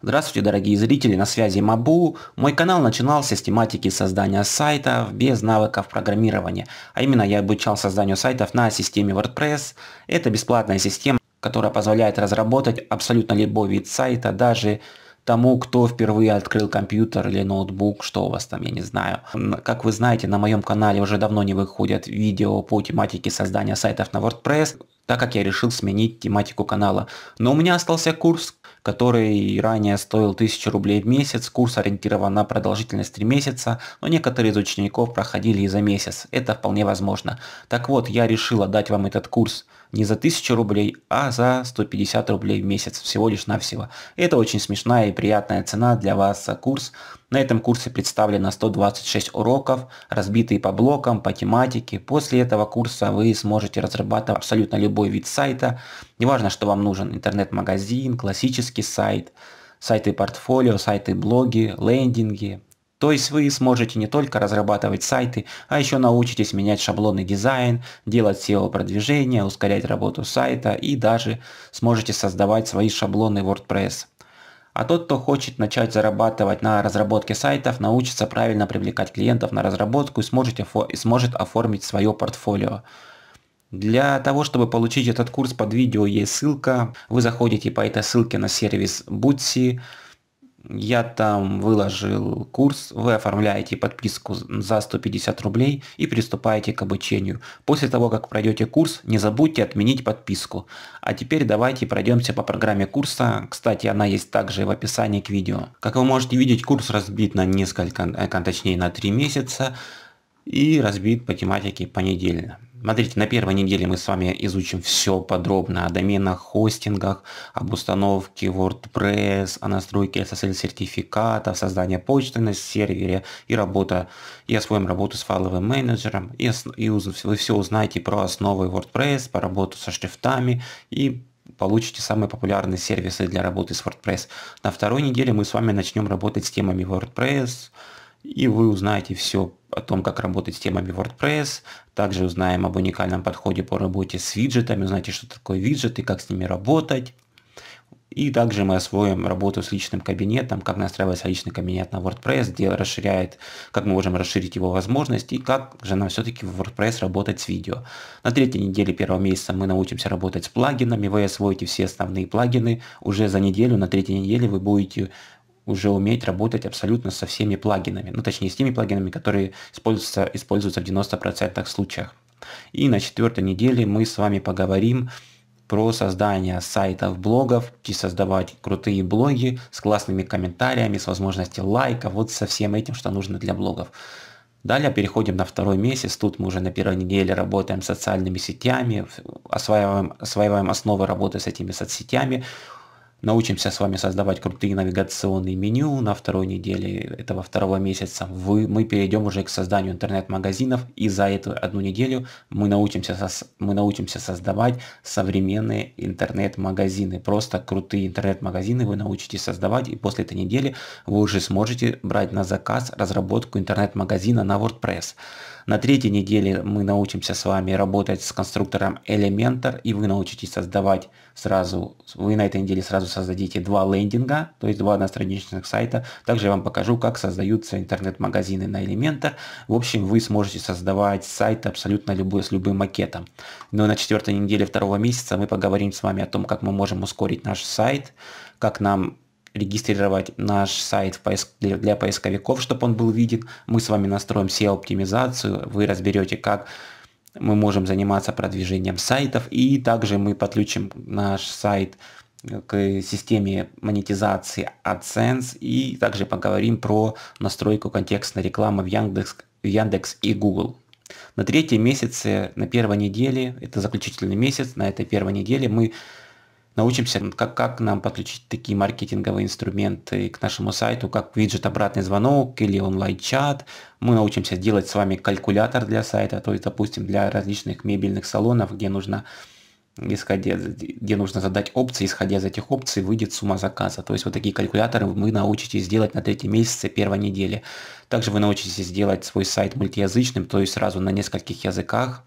Здравствуйте, дорогие зрители, на связи Мабу. Мой канал начинался с тематики создания сайтов без навыков программирования. А именно я обучал созданию сайтов на системе WordPress. Это бесплатная система, которая позволяет разработать абсолютно любой вид сайта, даже тому, кто впервые открыл компьютер или ноутбук, что у вас там, я не знаю. Как вы знаете, на моем канале уже давно не выходят видео по тематике создания сайтов на WordPress, так как я решил сменить тематику канала. Но у меня остался курс, который ранее стоил 1000 рублей в месяц, курс ориентирован на продолжительность 3 месяца, но некоторые из учеников проходили и за месяц, это вполне возможно. Так вот, я решила дать вам этот курс не за 1000 рублей, а за 150 рублей в месяц, всего лишь навсего. Это очень смешная и приятная цена для вас за э, курс, на этом курсе представлено 126 уроков, разбитые по блокам, по тематике. После этого курса вы сможете разрабатывать абсолютно любой вид сайта. Неважно, что вам нужен интернет-магазин, классический сайт, сайты портфолио, сайты блоги, лендинги. То есть вы сможете не только разрабатывать сайты, а еще научитесь менять шаблоны дизайн, делать SEO-продвижение, ускорять работу сайта и даже сможете создавать свои шаблоны WordPress. А тот, кто хочет начать зарабатывать на разработке сайтов, научится правильно привлекать клиентов на разработку и сможет, и сможет оформить свое портфолио. Для того, чтобы получить этот курс под видео есть ссылка. Вы заходите по этой ссылке на сервис Butsi. Я там выложил курс, вы оформляете подписку за 150 рублей и приступаете к обучению. После того, как пройдете курс, не забудьте отменить подписку. А теперь давайте пройдемся по программе курса, кстати, она есть также в описании к видео. Как вы можете видеть, курс разбит на несколько, а точнее на 3 месяца и разбит по тематике понедельно. Смотрите, на первой неделе мы с вами изучим все подробно о доменах, хостингах, об установке WordPress, о настройке SSL-сертификатов, создании почты на сервере и работа, и освоим работу с файловым менеджером, и, и вы все узнаете про основы WordPress, по работу со шрифтами и получите самые популярные сервисы для работы с WordPress. На второй неделе мы с вами начнем работать с темами WordPress, и вы узнаете все о том, как работать с темами WordPress. Также узнаем об уникальном подходе по работе с виджетами, узнаете, что такое виджеты, как с ними работать. И также мы освоим работу с личным кабинетом, как настраивается личный кабинет на WordPress, где расширяет, как мы можем расширить его возможности и как же нам все-таки в WordPress работать с видео. На третьей неделе первого месяца мы научимся работать с плагинами, вы освоите все основные плагины. Уже за неделю, на третьей неделе вы будете уже уметь работать абсолютно со всеми плагинами, ну точнее с теми плагинами, которые используются, используются в 90% случаях. И на четвертой неделе мы с вами поговорим про создание сайтов, блогов, и создавать крутые блоги с классными комментариями, с возможностью лайка, вот со всем этим, что нужно для блогов. Далее переходим на второй месяц, тут мы уже на первой неделе работаем с социальными сетями, осваиваем, осваиваем основы работы с этими соцсетями, Научимся с вами создавать крутые навигационные меню на второй неделе этого второго месяца. Вы, мы перейдем уже к созданию интернет-магазинов и за эту одну неделю мы научимся, мы научимся создавать современные интернет-магазины. Просто крутые интернет-магазины вы научитесь создавать и после этой недели вы уже сможете брать на заказ разработку интернет-магазина на WordPress. На третьей неделе мы научимся с вами работать с конструктором Elementor и вы научитесь создавать сразу, вы на этой неделе сразу создадите два лендинга, то есть два одностраничных сайта. Также я вам покажу, как создаются интернет-магазины на Elementor. В общем, вы сможете создавать сайт абсолютно любой, с любым макетом. Но на четвертой неделе второго месяца мы поговорим с вами о том, как мы можем ускорить наш сайт, как нам регистрировать наш сайт для поисковиков, чтобы он был виден. Мы с вами настроим SEO-оптимизацию, вы разберете, как мы можем заниматься продвижением сайтов и также мы подключим наш сайт к системе монетизации AdSense и также поговорим про настройку контекстной рекламы в Яндекс, в Яндекс и Google. На третьем месяце, на первой неделе, это заключительный месяц, на этой первой неделе мы научимся, как, как нам подключить такие маркетинговые инструменты к нашему сайту, как виджет обратный звонок или онлайн-чат. Мы научимся делать с вами калькулятор для сайта, то есть, допустим, для различных мебельных салонов, где нужно исходя, где нужно задать опции, исходя из этих опций выйдет сумма заказа. То есть вот такие калькуляторы вы научитесь делать на третьем месяце первой недели. Также вы научитесь делать свой сайт мультиязычным, то есть сразу на нескольких языках.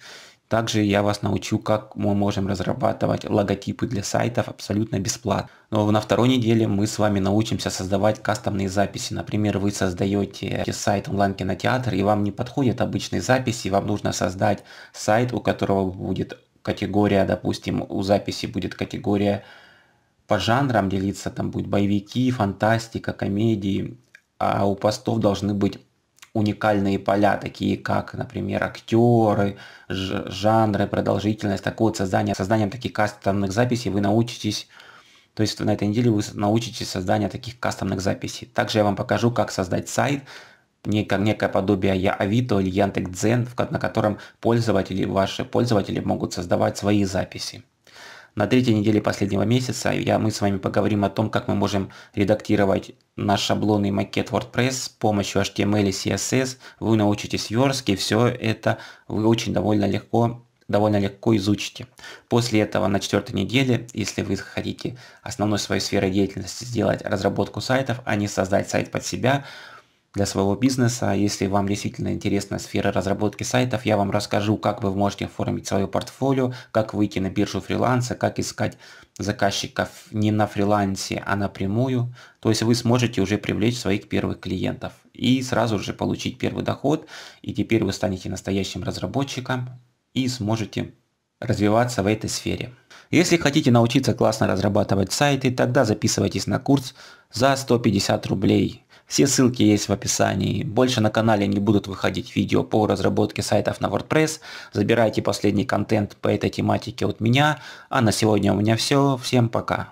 Также я вас научу, как мы можем разрабатывать логотипы для сайтов абсолютно бесплатно. Но на второй неделе мы с вами научимся создавать кастомные записи. Например, вы создаете сайт онлайн-кинотеатр, и вам не подходят обычные записи, вам нужно создать сайт, у которого будет категория, допустим, у записи будет категория по жанрам делиться, там будет боевики, фантастика, комедии, а у постов должны быть уникальные поля, такие как, например, актеры, жанры, продолжительность, такое вот создание. Созданием таких кастомных записей вы научитесь, то есть на этой неделе вы научитесь созданию таких кастомных записей. Также я вам покажу, как создать сайт, некое, некое подобие я Авито или Яндекс.Дзен, на котором пользователи, ваши пользователи могут создавать свои записи. На третьей неделе последнего месяца я, мы с вами поговорим о том, как мы можем редактировать наш шаблонный макет WordPress с помощью HTML и CSS. Вы научитесь верстке, все это вы очень довольно легко довольно легко изучите. После этого на четвертой неделе, если вы хотите основной своей сферой деятельности сделать разработку сайтов, а не создать сайт под себя, для своего бизнеса. Если вам действительно интересна сфера разработки сайтов, я вам расскажу, как вы можете оформить свое портфолио, как выйти на биржу фриланса, как искать заказчиков не на фрилансе, а напрямую. То есть вы сможете уже привлечь своих первых клиентов и сразу же получить первый доход. И теперь вы станете настоящим разработчиком и сможете развиваться в этой сфере. Если хотите научиться классно разрабатывать сайты, тогда записывайтесь на курс за 150 рублей все ссылки есть в описании. Больше на канале не будут выходить видео по разработке сайтов на WordPress. Забирайте последний контент по этой тематике от меня. А на сегодня у меня все. Всем пока.